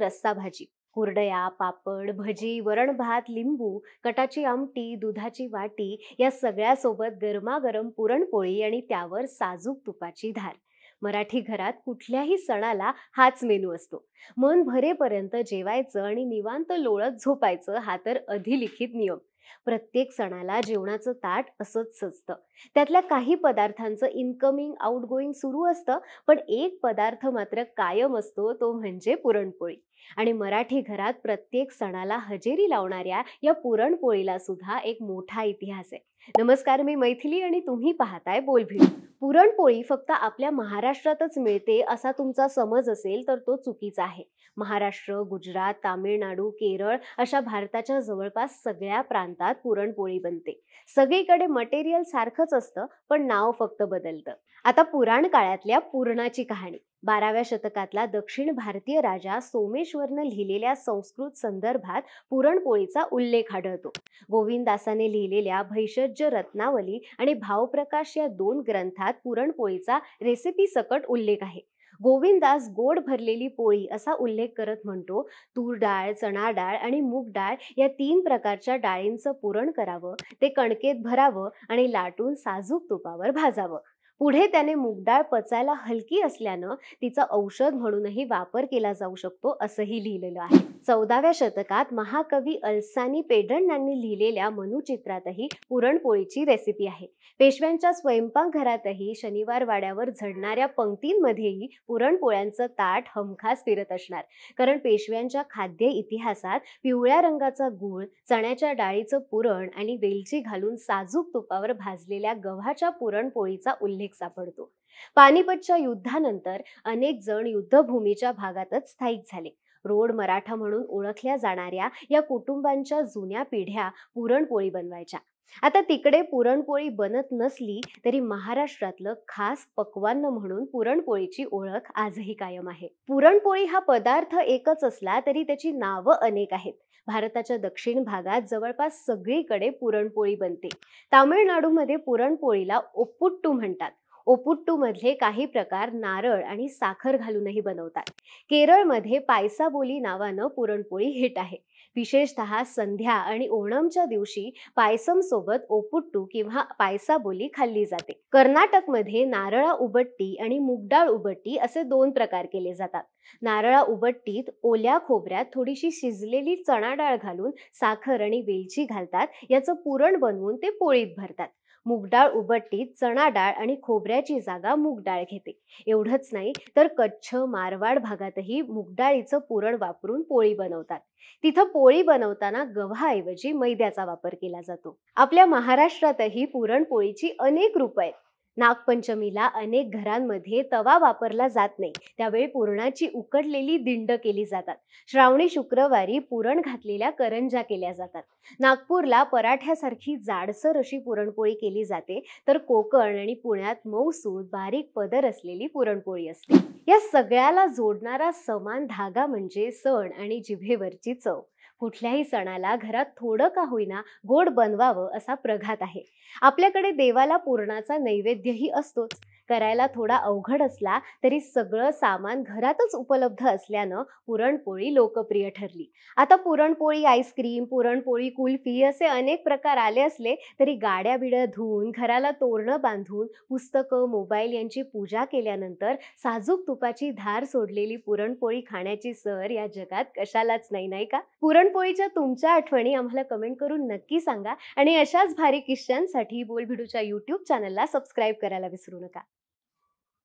रस्सा भाजी कुरडया पापड भजी वरण भात लिंबू कटाची आमटी दुधाची वाटी या सगळ्यासोबत गरमागरम पुरणपोळी आणि त्यावर साजूक तुपाची धार मराठी घरात कुठल्याही सणाला हाच मेनू असतो मन भरेपर्यंत जेवायचं आणि निवांत लोळत झोपायचं हा तर अधिलिखित नियम प्रत्येक सणाला जेवणाचं ताट असंच सजतं त्यातल्या काही पदार्थांचं इनकमिंग आउटगोईंग सुरू असतं पण एक पदार्थ मात्र कायम असतो तो म्हणजे पुरणपोळी आणि मराठी घरात प्रत्येक सणाला हजेरी लावणाऱ्या या पुरणपोळीला सुद्धा एक मोठा इतिहास आहे नमस्कार मी मैथिली आणि तुम्ही पाहताय बोलभीड पुरणपोळी फक्त आपल्या महाराष्ट्रातच मिळते असा तुमचा समज असेल तर तो चुकीचा आहे महाराष्ट्र गुजरात तामिळनाडू केरळ अशा भारताच्या जवळपास सगळ्या प्रांतात पुरणपोळी बनते सगळीकडे मटेरियल सारखंच असतं पण नाव फक्त बदलतं आता पुराण काळातल्या पुरणाची कहाणी बाराव्या शतकातला दक्षिण भारतीय राजा सोमेश्वरनं लिहिलेल्या संस्कृत संदर्भात पुरणपोळीचा उल्लेख आढळतो गोविंदासाने लिहिलेल्या भैषज्य रत्नावली आणि भावप्रकाश या दोन ग्रंथात पुरणपोळीचा रेसिपी सकट उल्लेख आहे गोविंदास गोड भरलेली पोळी असा उल्लेख करत म्हणतो तूर डाळ चणा डाळ आणि मूग डाळ या तीन प्रकारच्या डाळींचं पुरण करावं ते कणकेत भरावं आणि लाटून साजूक तुपावर भाजावं पुढे त्याने मूगडाळ पचायला हलकी असल्यानं तिचा औषध म्हणूनही वापर केला जाऊ शकतो असंही लिहिलेलं आहे चौदाव्या शतकात महाकवी अल्सानी पेडण यांनी लिहिलेल्या मनुचित्रातही पुरणपोळीची रेसिपी आहे पेशव्यांच्या स्वयंपाकघरातही शनिवार वाड्यावर झडणाऱ्या पंक्तींमध्येही पुरणपोळ्यांचं ताट हमखास फिरत असणार कारण पेशव्यांच्या खाद्य इतिहासात पिवळ्या रंगाचा गूळ चण्याच्या डाळीचं पुरण आणि वेलची घालून साजूक तुपावर भाजलेल्या गव्हाच्या पुरणपोळीचा उल्लेख नाशिक सापडतो पानिपतच्या युद्धानंतर अनेक जण युद्धभूमीच्या भागातच स्थायिक झाले रोड मराठा म्हणून ओळखल्या जाणाऱ्या या कुटुंबांच्या जुन्या पिढ्या पुरणपोळी बनवायच्या आता तिकडे पुरणपोळी बनत नसली तरी महाराष्ट्रातलं खास पक्वान्न म्हणून पुरणपोळीची ओळख आजही कायम आहे पुरणपोळी हा पदार्थ एकच असला तरी त्याची नावं अनेक आहेत भारताच्या दक्षिण भागात जवळपास सगळीकडे पुरणपोळी बनते तामिळनाडूमध्ये पुरणपोळीला ओप्पुट्टू म्हणतात ओपुट्टू मधले काही प्रकार नारळ आणि साखर घालूनही बनवतात केरळमध्ये पायसाबोली नावानं पुरणपोळी हिट आहे विशेषतः संध्या आणि ओणमच्या दिवशी पायसम सोबत ओपुट्टू किंवा पायसाबोली खाल्ली जाते कर्नाटकमध्ये नारळा उबट्टी आणि मुगडाळ उबट्टी असे दोन प्रकार केले जातात नारळा उबट्टीत ओल्या खोबऱ्यात थोडीशी शिजलेली चणाडाळ घालून साखर आणि वेलची घालतात याचं पुरण बनवून ते पोळीत भरतात मुगडाळ उबट्टीत चणा डाळ आणि खोबऱ्याची जागा मूगडाळ घेते एवढंच नाही तर कच्छ मारवाड भागातही मुगडाळीचं पुरण वापरून पोळी बनवतात तिथं पोळी बनवताना गव्हाऐवजी मैद्याचा वापर केला जातो आपल्या महाराष्ट्रातही पुरणपोळीची अनेक रूप आहेत नागपंचमीला अनेक घरांमध्ये तवा वापरला जात नाही त्यावेळी पुरणाची उकडलेली दिंड केली जातात श्रावणी शुक्रवारी पुरण घातलेल्या करंजा केल्या जातात नागपूरला पराठ्यासारखी जाडसर अशी पुरणपोळी केली जाते तर कोकण आणि पुण्यात मौसूद बारीक पदर असलेली पुरणपोळी असते या सगळ्याला जोडणारा समान धागा म्हणजे सण आणि जिभेवरची चव कुठल्याही सणाला घरात थोडं का होईना गोड बनवावं असा प्रघात आहे आपल्याकडे देवाला पूर्णाचा नैवेद्यही असतोच करायला थोडा अवघड असला तरी सगळं सामान घरातच उपलब्ध असल्यानं पुरणपोळी लोकप्रिय ठरली आता पुरणपोळी आईस्क्रीम पुरणपोळी कुल्फी असे अनेक प्रकार आले असले तरी गाड्या बिड्या धुवून घराला तोरणं बांधून पुस्तकं मोबाईल यांची पूजा केल्यानंतर साजूक तुपाची धार सोडलेली पुरणपोळी खाण्याची सर या जगात कशालाच नाही नाही का पुरणपोळीच्या तुमच्या आठवणी आम्हाला कमेंट करून नक्की सांगा आणि अशाच भारी किश्च्यांसाठी बोलभिडूच्या युट्यूब चॅनलला सबस्क्राईब करायला विसरू नका